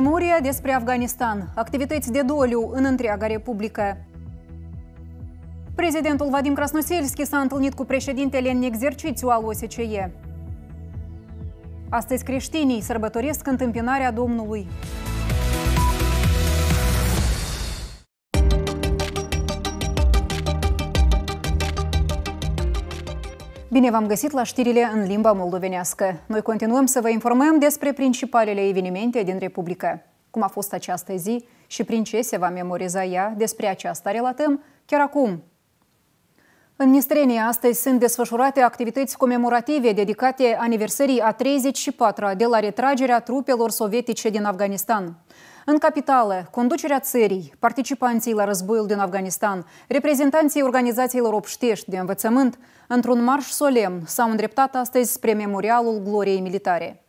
Memoria despre Afganistan, activități de doliu în întreaga republică. Prezidentul Vadim Krasnoselski s-a întâlnit cu președintele în exercițiu al OSCE. Astăzi creștinii sărbătoresc întâmpinarea Domnului. Bine v-am găsit la știrile în limba moldovenească. Noi continuăm să vă informăm despre principalele evenimente din Republică, cum a fost această zi și prin ce se va memoriza ea, despre aceasta relatăm chiar acum, în Nistrenia astăzi sunt desfășurate activități comemorative dedicate aniversării a 34-a de la retragerea trupelor sovietice din Afganistan. În capitală, conducerea țării, participanții la războiul din Afganistan, reprezentanții organizațiilor obștești de învățământ, într-un marș solemn s-au îndreptat astăzi spre memorialul gloriei militare.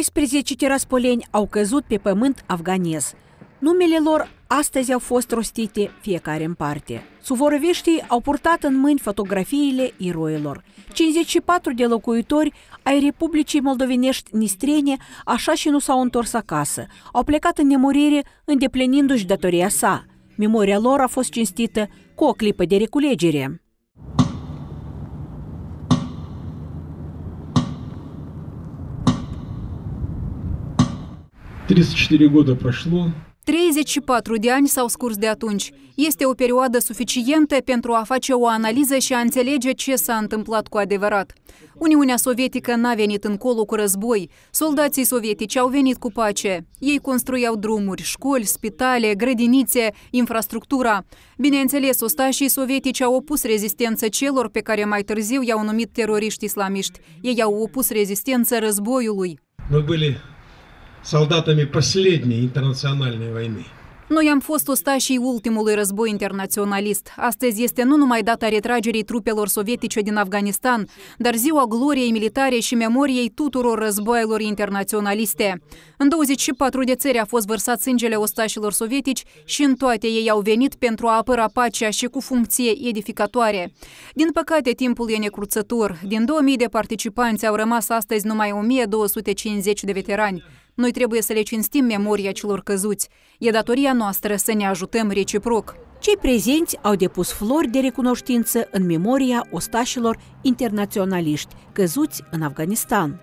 14 tiraspoleni au căzut pe pământ afganez. Numele lor astăzi au fost rostite fiecare în parte. Suvoroviștii au purtat în mâini fotografiile eroilor. 54 de locuitori ai Republicii Moldovenești Nistrene așa și nu s-au întors acasă. Au plecat în nemurire îndeplinindu-și datoria sa. Memoria lor a fost cinstită cu o clipă de reculegere. 34 года прошло. 34 de ani s-au scurs de atunci. Este o perioadă suficientă pentru a face o analiză și a înțelege ce s-a întâmplat cu adevărat. Uniunea Sovietică n-a venit încolo cu război. Soldații sovietici au venit cu pace. Ei construiau drumuri, școli, spitale, grădinițe, infrastructura. Bineînțeles, ostașii sovietici au opus rezistență celor pe care mai târziu i-au numit teroriști islamiști. Ei au opus rezistență războiului. Noi были солдатами последней internaționale войны. Noi am fost ostașii ultimului război internaționalist. Astăzi este nu numai data retragerii trupelor sovietice din Afganistan, dar ziua gloriei militare și memoriei tuturor războaielor internaționaliste. În 24 de țări a fost vărsat sângele ostașilor sovietici și în toate ei au venit pentru a apăra pacea și cu funcție edificatoare. Din păcate, timpul e necruțător. Din 2000 de participanți au rămas astăzi numai 1250 de veterani. Noi trebuie să le cinstim memoria celor căzuți. E datoria noastră să ne ajutăm reciproc. Cei prezenți au depus flori de recunoștință în memoria ostașilor internaționaliști căzuți în Afganistan.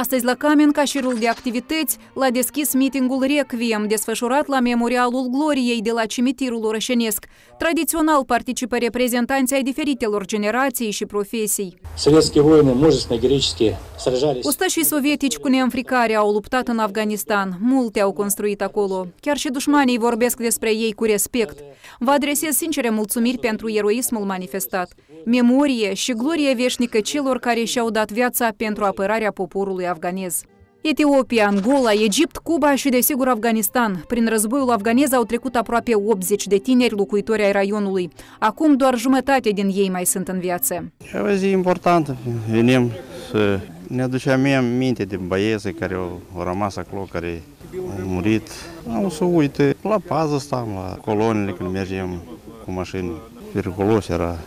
Astăzi, la Camenca, șirul de activități l-a deschis mitingul Requiem, desfășurat la Memorialul Gloriei de la cimitirul orășenesc. Tradițional participă reprezentanții ai diferitelor generații și profesii. Ostașii sovietici cu neînfricare au luptat în Afganistan. Multe au construit acolo. Chiar și dușmanii vorbesc despre ei cu respect. Vă adresez sincere mulțumiri pentru eroismul manifestat. Memorie și glorie veșnică celor care și-au dat viața pentru apărarea poporului afganez. Etiopia, Angola, Egipt, Cuba și, desigur, Afganistan. Prin războiul afganez au trecut aproape 80 de tineri locuitori ai raionului. Acum doar jumătate din ei mai sunt în viață. E o zi importantă. Venim să ne aducem minte de băieții care au rămas acolo, care au murit. Am să uite, la pază stăm, la coloniile când mergem cu mașini. Periculos era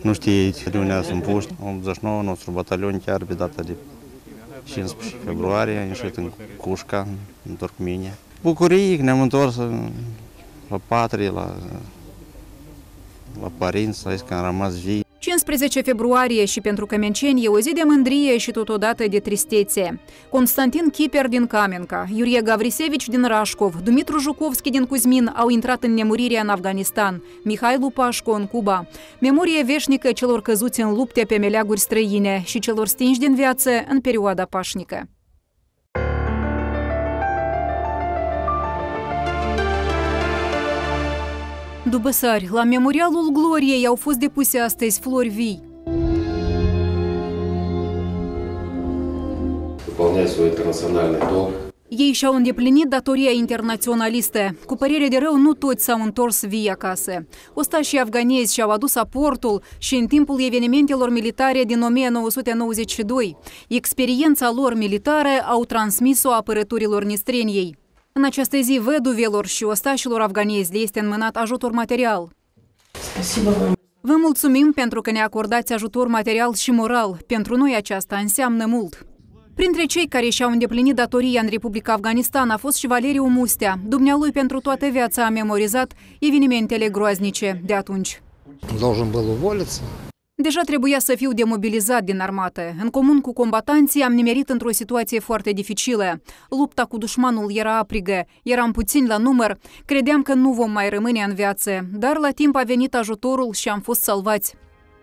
nu știe de unde sunt puști. 89, nostru batalion chiar pe data de 15 februarie a ieșit în Cușca, în Turcmenia. Bucurii, ne-am întors la patrie, la, la părinți, aici că am rămas vii. 15 februarie și pentru cămenceni e o zi de mândrie și totodată de tristețe. Constantin Kiper din Kamenka, Iurie Gavrisevici din Rașcov, Dumitru Jukovski din Cuzmin au intrat în nemurirea în Afganistan, Mihai Lupașco în Cuba. Memorie veșnică celor căzuți în lupte pe meleaguri străine și celor stinși din viață în perioada pașnică. Dubăsari, la Memorialul Gloriei au fost depuse astăzi flori vii. Ei și-au îndeplinit datoria internaționalistă. Cu părere de rău, nu toți s-au întors vii acasă. Ostașii afganezi și-au adus aportul și în timpul evenimentelor militare din 1992. Experiența lor militară au transmis-o apărăturilor Nistreniei. În această zi, văduvelor și ostașilor afganezi le este înmânat ajutor material. Vă mulțumim pentru că ne acordați ajutor material și moral. Pentru noi aceasta înseamnă mult. Printre cei care și-au îndeplinit datoria în Republica Afganistan a fost și Valeriu Mustea. Dumnealui pentru toată viața a memorizat evenimentele groaznice de atunci. Должен был уволиться, Deja trebuia să fiu demobilizat din armată. În comun cu combatanții am nimerit într-o situație foarte dificilă. Lupta cu dușmanul era aprigă, eram puțin la număr, credeam că nu vom mai rămâne în viață, dar la timp a venit ajutorul și am fost salvați.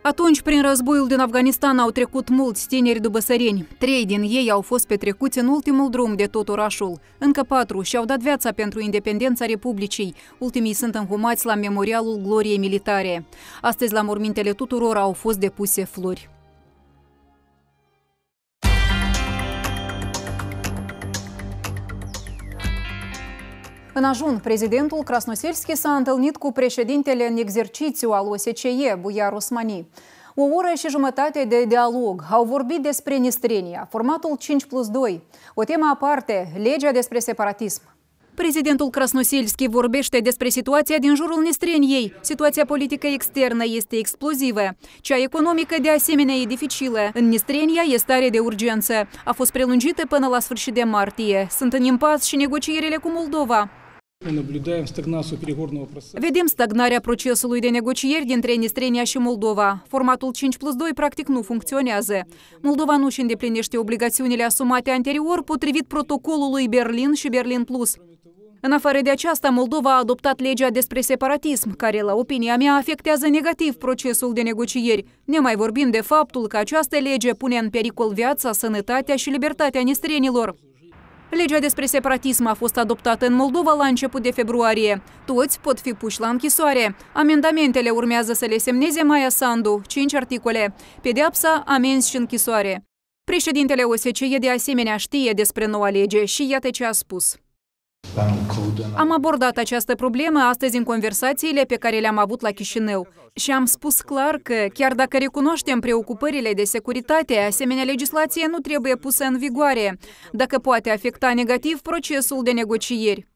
Atunci, prin războiul din Afganistan au trecut mulți tineri dubăsăreni. Trei din ei au fost petrecuți în ultimul drum de tot orașul. Încă patru și-au dat viața pentru independența Republicii. Ultimii sunt înhumați la Memorialul Gloriei Militare. Astăzi, la mormintele tuturor, au fost depuse flori. În ajun, prezidentul Krasnoselski s-a întâlnit cu președintele în exercițiu al OSCE, Buiar Osmani. O oră și jumătate de dialog au vorbit despre Nistrenia, formatul 5 plus 2, o temă aparte, legea despre separatism. Prezidentul Krasnoselski vorbește despre situația din jurul Nistreniei. Situația politică externă este explozivă. Cea economică, de asemenea, e dificilă. În Nistrenia e stare de urgență. A fost prelungită până la sfârșit de martie. Sunt în impas și negocierile cu Moldova. Vedem stagnarea procesului de negocieri dintre Nistrenia și Moldova. Formatul 5 plus 2 practic nu funcționează. Moldova nu își îndeplinește obligațiunile asumate anterior potrivit protocolului Berlin și Berlin Plus. În afară de aceasta, Moldova a adoptat legea despre separatism, care, la opinia mea, afectează negativ procesul de negocieri, ne mai vorbim de faptul că această lege pune în pericol viața, sănătatea și libertatea nistrenilor. Legea despre separatism a fost adoptată în Moldova la început de februarie. Toți pot fi puși la închisoare. Amendamentele urmează să le semneze Maia Sandu, 5 articole. Pedeapsa, amenzi și închisoare. Președintele OSCE de asemenea știe despre noua lege și iată ce a spus. Am abordat această problemă astăzi în conversațiile pe care le-am avut la Chișinău și am spus clar că, chiar dacă recunoaștem preocupările de securitate, asemenea legislație nu trebuie pusă în vigoare, dacă poate afecta negativ procesul de negocieri.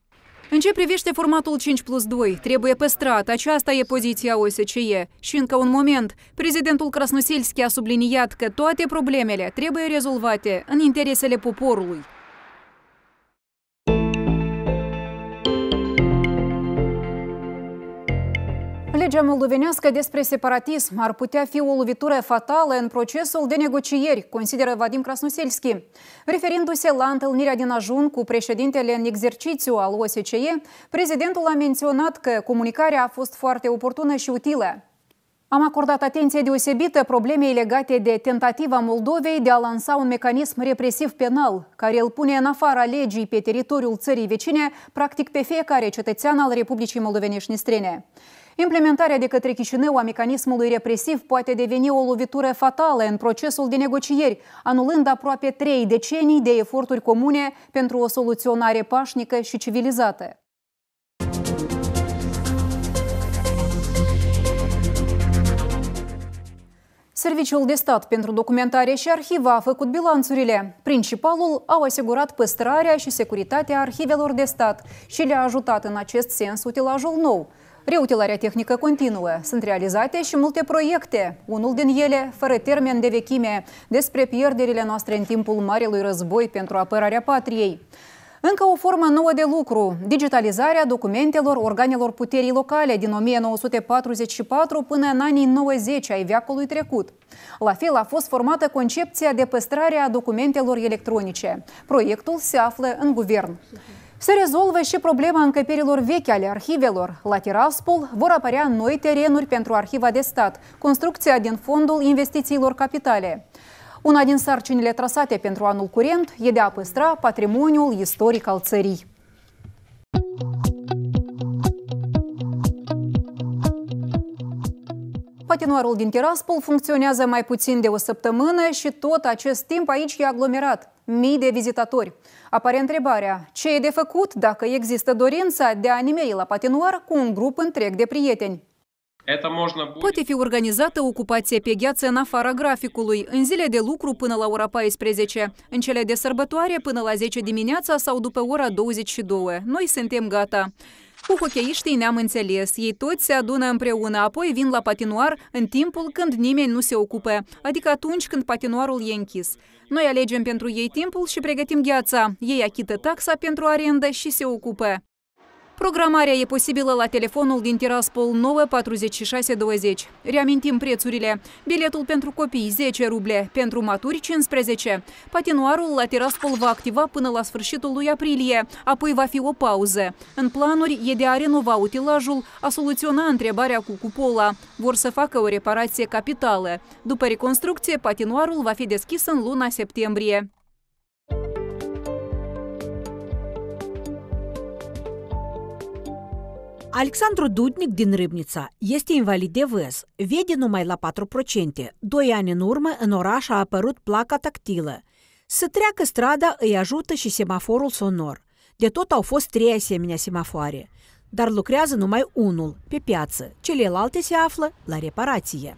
În ce privește formatul 5 plus 2, trebuie păstrat, aceasta e poziția OSCE. Și încă un moment, prezidentul Krasnoselski a subliniat că toate problemele trebuie rezolvate în interesele poporului. Legea moldovenească despre separatism ar putea fi o lovitură fatală în procesul de negocieri, consideră Vadim Krasnoselski. Referindu-se la întâlnirea din ajun cu președintele în exercițiu al OSCE, prezidentul a menționat că comunicarea a fost foarte oportună și utilă. Am acordat atenție deosebită problemei legate de tentativa Moldovei de a lansa un mecanism represiv penal, care îl pune în afara legii pe teritoriul țării vecine, practic pe fiecare cetățean al Republicii Moldovenești Nistrene. Implementarea de către Chișinău a mecanismului represiv poate deveni o lovitură fatală în procesul de negocieri, anulând aproape trei decenii de eforturi comune pentru o soluționare pașnică și civilizată. Serviciul de stat pentru documentare și arhivă a făcut bilanțurile. Principalul au asigurat păstrarea și securitatea arhivelor de stat și le-a ajutat în acest sens utilajul nou – Reutilarea tehnică continuă. Sunt realizate și multe proiecte, unul din ele fără termen de vechime, despre pierderile noastre în timpul Marelui Război pentru apărarea patriei. Încă o formă nouă de lucru, digitalizarea documentelor organelor puterii locale din 1944 până în anii 90 ai veacului trecut. La fel a fost formată concepția de păstrare a documentelor electronice. Proiectul se află în guvern. Se rezolvă și problema încăperilor vechi ale arhivelor. La Tiraspol vor apărea noi terenuri pentru Arhiva de Stat, construcția din Fondul Investițiilor Capitale. Una din sarcinile trasate pentru anul curent e de a păstra patrimoniul istoric al țării. Patinoarul din Tiraspol funcționează mai puțin de o săptămână și tot acest timp aici e aglomerat mii de vizitatori. Apare întrebarea, ce e de făcut dacă există dorința de a nimeri la patinoar cu un grup întreg de prieteni? Poate fi organizată ocupație pe gheață în afara graficului, în zile de lucru până la ora 14, în cele de sărbătoare până la 10 dimineața sau după ora 22. Noi suntem gata. Cu hocheiștii ne-am înțeles, ei toți se adună împreună, apoi vin la patinoar în timpul când nimeni nu se ocupă, adică atunci când patinoarul e închis. Noi alegem pentru ei timpul și pregătim gheața. Ei achită taxa pentru arendă și se ocupă. Programarea e posibilă la telefonul din Tiraspol 9 46 20. Reamintim prețurile. Biletul pentru copii 10 ruble, pentru maturi 15. Patinoarul la Tiraspol va activa până la sfârșitul lui aprilie, apoi va fi o pauză. În planuri e de a renova utilajul, a soluționa întrebarea cu cupola. Vor să facă o reparație capitală. După reconstrucție, patinoarul va fi deschis în luna septembrie. Alexandru Dudnic din Râbnița este invalid de văz, vede numai la 4%. Doi ani în urmă, în oraș a apărut placa tactilă. Să treacă strada îi ajută și semaforul sonor. De tot au fost trei asemenea semafoare, dar lucrează numai unul, pe piață. Celelalte se află la reparație.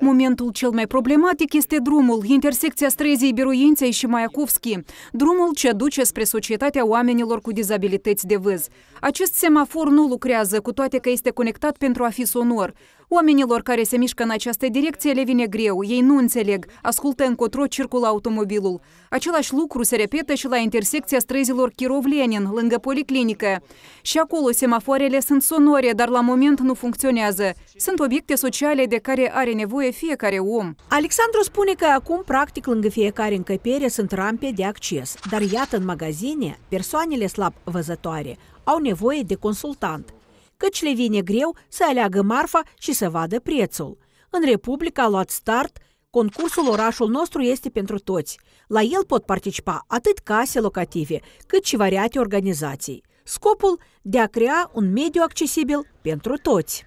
Momentul cel mai problematic este drumul, intersecția străzii Biruinței și Maiacovski, drumul ce duce spre societatea oamenilor cu dizabilități de vâz. Acest semafor nu lucrează, cu toate că este conectat pentru a fi sonor. Oamenilor care se mișcă în această direcție le vine greu, ei nu înțeleg, ascultă încotro circulă automobilul. Același lucru se repetă și la intersecția străzilor Chirov-Lenin, lângă policlinică. Și acolo semafoarele sunt sonore, dar la moment nu funcționează. Sunt obiecte sociale de care are nevoie fiecare om. Alexandru spune că acum, practic, lângă fiecare încăpere sunt rampe de acces. Dar iată, în magazine, persoanele slab văzătoare au nevoie de consultant – căci le vine greu să aleagă marfa și să vadă prețul. În Republica a luat start Concursul Orașul nostru este pentru toți. La el pot participa atât case locative, cât și variate organizații. Scopul de a crea un mediu accesibil pentru toți.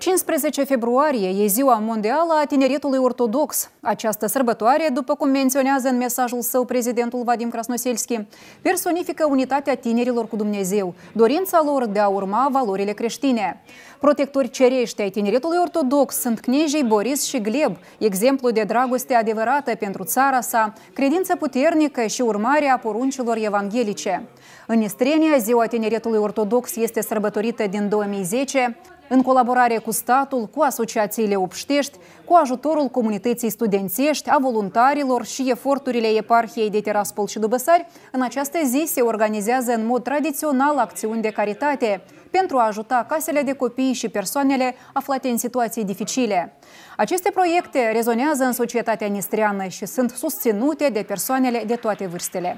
15 februarie e ziua mondială a tineretului ortodox. Această sărbătoare, după cum menționează în mesajul său prezidentul Vadim Krasnoselski, personifică unitatea tinerilor cu Dumnezeu, dorința lor de a urma valorile creștine. Protectori cerești ai tineretului ortodox sunt knejii Boris și Gleb, exemplu de dragoste adevărată pentru țara sa, credință puternică și urmare a poruncilor evanghelice. În Istrenia, ziua tineretului ortodox este sărbătorită din 2010, în colaborare cu statul, cu asociațiile obștești, cu ajutorul comunității studențești, a voluntarilor și eforturile eparhiei de Teraspol și Dubăsari, în această zi se organizează în mod tradițional acțiuni de caritate pentru a ajuta casele de copii și persoanele aflate în situații dificile. Aceste proiecte rezonează în societatea nistreană și sunt susținute de persoanele de toate vârstele.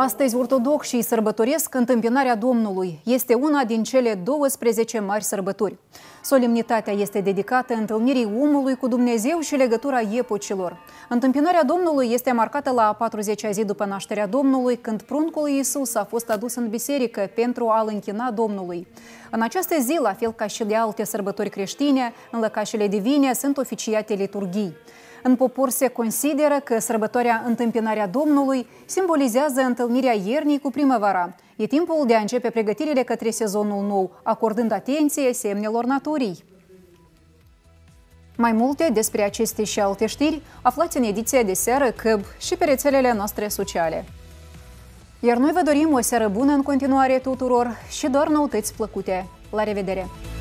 Astăzi, ortodoxii sărbătoresc întâmpinarea Domnului. Este una din cele 12 mari sărbători. Solemnitatea este dedicată întâlnirii omului cu Dumnezeu și legătura epocilor. Întâmpinarea Domnului este marcată la 40-a zi după nașterea Domnului, când pruncul Iisus a fost adus în biserică pentru a-L închina Domnului. În această zi, la fel ca și de alte sărbători creștine, în lăcașele divine sunt oficiate liturghii. În popor se consideră că sărbătoarea Întâmpinarea Domnului simbolizează întâlnirea iernii cu primăvara. E timpul de a începe pregătirile către sezonul nou, acordând atenție semnelor naturii. Mai multe despre aceste și alte știri aflați în ediția de seară CăB și pe rețelele noastre sociale. Iar noi vă dorim o seară bună în continuare tuturor și doar noutăți plăcute. La revedere!